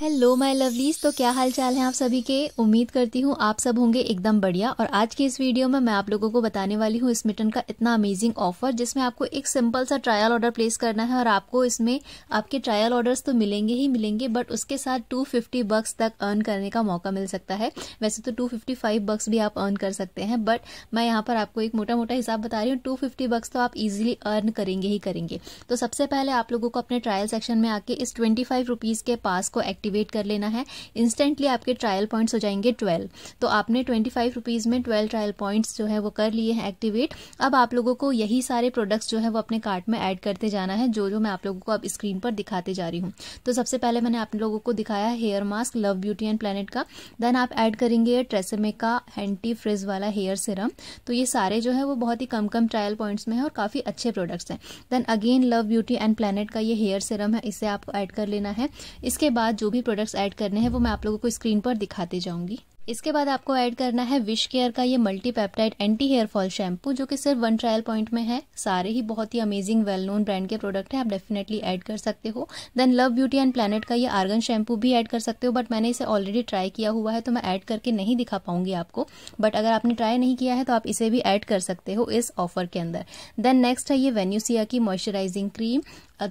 hello my lovelies तो क्या हाल चाल है आप सभी के उम्मीद करती हूँ आप सब होंगे एकदम बढ़िया और आज के इस वीडियो में मैं आप लोगों को बताने वाली हूँ स्मिटन का इतना अमेजिंग ऑफर जिसमें आपको एक सिंपल सा ट्रायल ऑर्डर प्लेस करना है और आपको इसमें आपके ट्रायल ऑर्डर्स तो मिलेंगे ही मिलेंगे बट उसके साथ टू फिफ्टी बक्स तक अर्न करने का मौका मिल सकता है वैसे तो टू फिफ्टी फाइव बक्स भी आप अर्न कर सकते हैं बट मैं यहाँ पर आपको एक मोटा मोटा हिसाब बता रही हूँ टू फिफ्टी बक्स तो आप इजिली अर्न करेंगे ही करेंगे तो सबसे पहले आप लोगों को अपने ट्रायल सेक्शन में आके इस ट्वेंटी फाइव रुपीज़ के पास को एक्टिव एक्टिवेट कर लेना है इंस्टेंटली आपके ट्रायल पॉइंट्स हो जाएंगे ट्वेल्व तो आपने ट्वेंटी फाइव रुपीज़ में ट्वेल्व ट्रायल पॉइंट्स जो है वो कर लिए हैं एक्टिवेट अब आप लोगों को यही सारे प्रोडक्ट्स जो है वो अपने कार्ट में ऐड करते जाना है जो जो मैं आप लोगों को अब स्क्रीन पर दिखाते जा रही हूँ तो सबसे पहले मैंने आप लोगों को दिखाया है hair mask Love Beauty and Planet का देन आप ऐड करेंगे ट्रेसमे का एंटी फ्रिज वाला हेयर सिरम तो ये सारे जो है वो बहुत ही कम कम ट्रायल पॉइंट्स में है और काफ़ी अच्छे प्रोडक्ट्स हैं then again Love Beauty and Planet का ये हेयर सिरम है इसे आपको ऐड कर लेना है इसके बाद जो भी भी प्रोडक्ट्स ऐड करने हैं वो मैं आप लोगों को स्क्रीन पर दिखाते जाऊंगी इसके बाद आपको ऐड करना है विश केयर का ये multi peptide anti hair fall shampoo जो कि सिर्फ वन ट्रायल पॉइंट में है सारे ही बहुत ही अमेजिंग वेल नोन ब्रांड के प्रोडक्ट हैं आप डेफिनेटली ऐड कर सकते हो then Love Beauty and Planet का ये आर्गन शैम्पू भी ऐड कर सकते हो बट मैंने इसे ऑलरेडी ट्राई किया हुआ है तो मैं ऐड करके नहीं दिखा पाऊंगी आपको बट अगर आपने ट्राई नहीं किया है तो आप इसे भी ऐड कर सकते हो इस ऑफर के अंदर देन नेक्स्ट है ये वेन्यूसिया की मॉइस्चराइजिंग क्रीम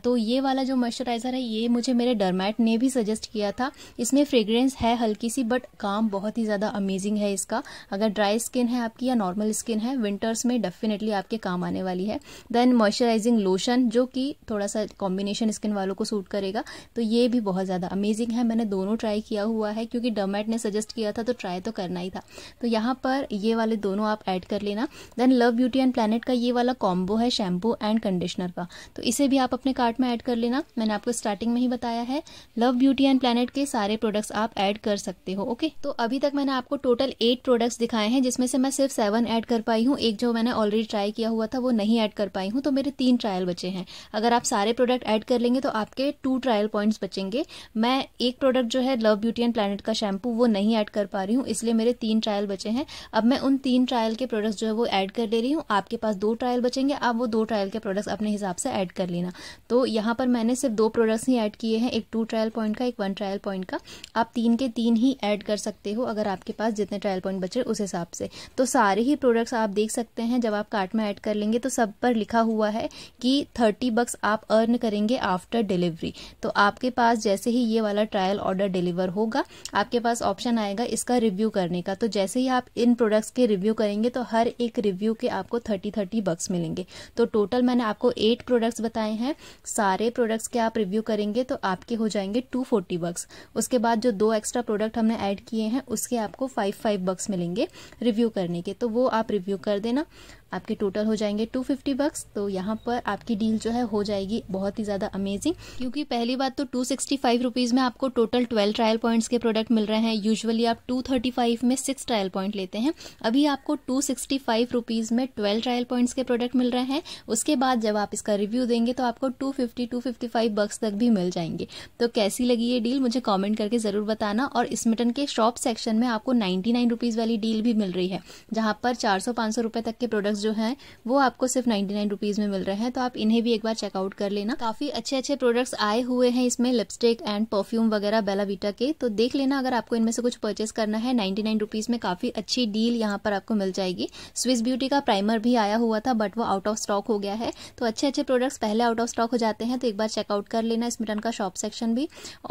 तो ये वाला जो मॉइस्चराइजर है ये मुझे मेरे डरमैट ने भी सजेस्ट किया था इसमें फ्रेग्रेंस है हल्की सी बट काम बहुत ही ही ज़्यादा अमेजिंग है इसका अगर ड्राई स्किन है आपकी या नॉर्मल स्किन है विंटर्स में डेफिनेटली आपके काम आने वाली है देन मॉइस्चराइजिंग लोशन जो कि थोड़ा सा कॉम्बिनेशन स्किन वालों को सूट करेगा तो ये भी बहुत ज़्यादा अमेजिंग है मैंने दोनों ट्राई किया हुआ है क्योंकि डोमेट ने सजेस्ट किया था तो ट्राई तो करना ही था तो यहाँ पर ये वाले दोनों आप ऐड कर लेना then Love Beauty and Planet का ये वाला कॉम्बो है शैम्पू एंड कंडीशनर का तो इसे भी आप अपने कार्ट में ऐड कर लेना मैंने आपको स्टार्टिंग में ही बताया है लव ब्यूटी एंड प्लानट के सारे प्रोडक्ट्स आप ऐड कर सकते हो ओके तो अभी तक मैंने आपको टोटल एट प्रोडक्ट्स दिखाए हैं जिसमें से मैं सिर्फ सेवन ऐड कर पाई हूँ एक जो मैंने ऑलरेडी ट्राई किया हुआ था वो नहीं ऐड कर पाई हूँ तो मेरे तीन ट्रायल बचे हैं अगर आप सारे प्रोडक्ट ऐड कर लेंगे तो आपके टू ट्रायल पॉइंट्स बचेंगे मैं एक प्रोडक्ट जो है लव ब्यूटी एंड प्लानट का शैम्पू वो नहीं ऐड कर पा रही हूँ इसलिए मेरे तीन ट्रायल बचे हैं अब मैं उन तीन ट्रायल के प्रोडक्ट्स जो है वो ऐड कर ले रही हूँ आपके पास दो ट्रायल बचेंगे आप वो दो ट्रायल के प्रोडक्ट्स अपने हिसाब से ऐड कर लेना तो यहाँ पर मैंने सिर्फ दो प्रोडक्ट्स ही ऐड किए हैं एक टू ट्रायल पॉइंट का एक वन ट्रायल पॉइंट का आप तीन के तीन ही ऐड कर सकते हो अगर अगर आपके पास जितने ट्रायल पॉइंट बचे उस हिसाब से तो सारे ही प्रोडक्ट्स आप देख सकते हैं जब आप कार्ट में ऐड कर लेंगे तो सब पर लिखा हुआ है कि थर्टी बक्स आप अर्न करेंगे आफ्टर डिलीवरी तो आपके पास जैसे ही ये वाला ट्रायल ऑर्डर डिलीवर होगा आपके पास ऑप्शन आएगा इसका रिव्यू करने का तो जैसे ही आप इन प्रोडक्ट्स के रिव्यू करेंगे तो हर एक रिव्यू के आपको थर्टी थर्टी बक्स मिलेंगे तो टोटल मैंने आपको एट प्रोडक्ट्स बताए हैं सारे प्रोडक्ट्स के आप रिव्यू करेंगे तो आपके हो जाएंगे टू फोर्टी बक्स उसके बाद जो दो एक्स्ट्रा प्रोडक्ट हमने ऐड किए हैं उसके आपको फाइव फाइव बक्स मिलेंगे रिव्यू करने के तो वो आप रिव्यू कर देना आपके टोटल हो जाएंगे टू फिफ्टी बक्स तो यहाँ पर आपकी डील जो है हो जाएगी बहुत ही ज़्यादा अमेजिंग क्योंकि पहली बात तो टू सिक्सटी फाइव रुपीज़ में आपको टोटल ट्वेल्व ट्रायल पॉइंट्स के प्रोडक्ट मिल रहे हैं यूजुअली आप टू थर्टी फाइव में सिक्स ट्रायल पॉइंट लेते हैं अभी आपको टू सिक्सटी फाइव रुपीज़ में ट्वेल्व ट्रायल पॉइंट्स के प्रोडक्ट मिल रहे हैं उसके बाद जब आप इसका रिव्यू देंगे तो आपको two fifty two fifty five bucks तक भी मिल जाएंगे तो कैसी लगी ये डील मुझे कॉमेंट करके ज़रूर बताना और स्मिटन के शॉप सेक्शन में आपको नाइन्टी नाइन रुपीज़ वाली डील भी मिल रही है जहां पर चार सौ सौ रुपये तक के प्रोडक्ट प्रोडक्ट्स जो है वो आपको सिर्फ नाइन्टी नाइन रुपीज़ में मिल रहे हैं तो आप इन्हें भी एक बार चेकआउट कर लेना काफ़ी अच्छे अच्छे प्रोडक्ट्स आए हुए हैं इसमें लिपस्टिक एंड परफ्यूम वगैरह बेलाविटा के तो देख लेना अगर आपको इनमें से कुछ परचेस करना है नाइन्टी नाइन रुपीज़ में काफ़ी अच्छी डील यहाँ पर आपको मिल जाएगी स्विस ब्यूटी का प्राइमर भी आया हुआ था बट वो आउट ऑफ स्टॉक हो गया है तो अच्छे अच्छे प्रोडक्ट्स पहले आउट ऑफ स्टॉक हो जाते हैं तो एक बार चेकआउट कर लेना इस मिटन का शॉप सेक्शन भी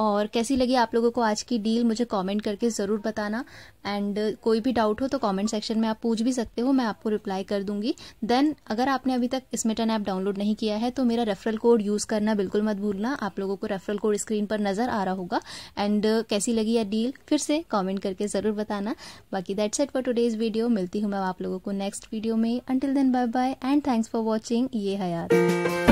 और कैसी लगी आप लोगों को आज की डील मुझे कॉमेंट करके ज़रूर बताना एंड कोई भी डाउट हो तो कॉमेंट सेक्शन में आप पूछ भी सकते हो मैं आपको रिप्लाई कर दूंगा दूंगी देन अगर आपने अभी तक स्मिटन ऐप डाउनलोड नहीं किया है तो मेरा रेफरल कोड यूज़ करना बिल्कुल मत भूलना आप लोगों को रेफरल कोड स्क्रीन पर नज़र आ रहा होगा एंड uh, कैसी लगी यह डील फिर से कॉमेंट करके ज़रूर बताना बाकी that set for today's video मिलती हूँ मैं आप लोगों को नेक्स्ट वीडियो में until then bye bye and thanks for watching ये हयात